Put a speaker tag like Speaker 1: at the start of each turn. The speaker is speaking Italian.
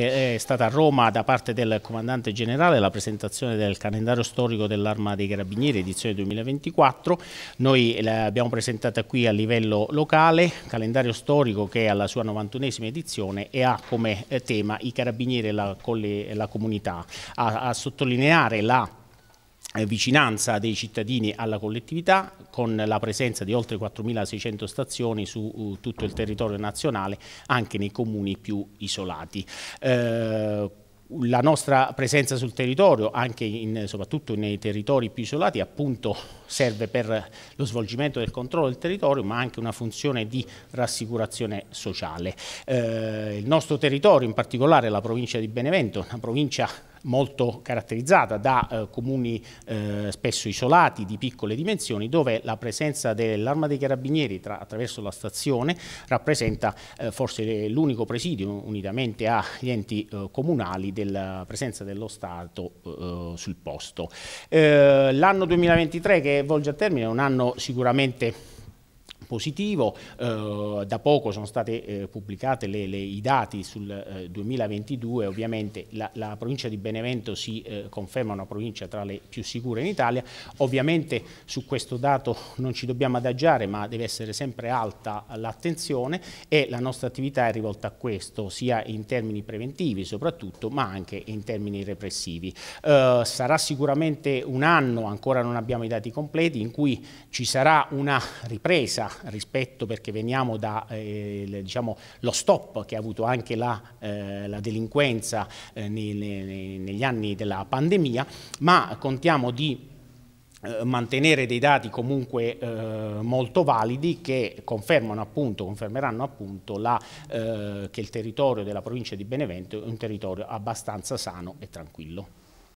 Speaker 1: È stata a Roma da parte del comandante generale la presentazione del calendario storico dell'Arma dei Carabinieri edizione 2024. Noi l'abbiamo presentata qui a livello locale, calendario storico che è alla sua 91esima edizione e ha come eh, tema i carabinieri e la, la comunità, a, a sottolineare la eh, vicinanza dei cittadini alla collettività con la presenza di oltre 4.600 stazioni su uh, tutto il territorio nazionale anche nei comuni più isolati. Eh, la nostra presenza sul territorio, in, soprattutto nei territori più isolati, appunto serve per lo svolgimento del controllo del territorio, ma anche una funzione di rassicurazione sociale. Eh, il nostro territorio, in particolare la provincia di Benevento, una provincia molto caratterizzata da eh, comuni eh, spesso isolati di piccole dimensioni dove la presenza dell'arma dei carabinieri tra, attraverso la stazione rappresenta eh, forse l'unico presidio unitamente agli enti eh, comunali della presenza dello Stato eh, sul posto. Eh, l'anno 2023 che volge a termine è un anno sicuramente positivo, eh, da poco sono state eh, pubblicate le, le, i dati sul eh, 2022, ovviamente la, la, provincia di Benevento si eh, conferma una provincia tra le più sicure in Italia, ovviamente su questo dato non ci dobbiamo adagiare ma deve essere sempre alta l'attenzione e la nostra attività è rivolta a questo sia in termini preventivi soprattutto ma anche in termini repressivi. Eh, sarà sicuramente un anno, ancora non abbiamo i dati completi, in cui ci sarà una ripresa rispetto perché veniamo da eh, diciamo, stop che ha avuto anche la, eh, la delinquenza eh, nei, nei, negli anni della pandemia, ma contiamo di eh, mantenere dei dati comunque eh, molto validi che confermano appunto, confermeranno appunto la, eh, che il territorio della provincia di Benevento è un territorio abbastanza sano e tranquillo.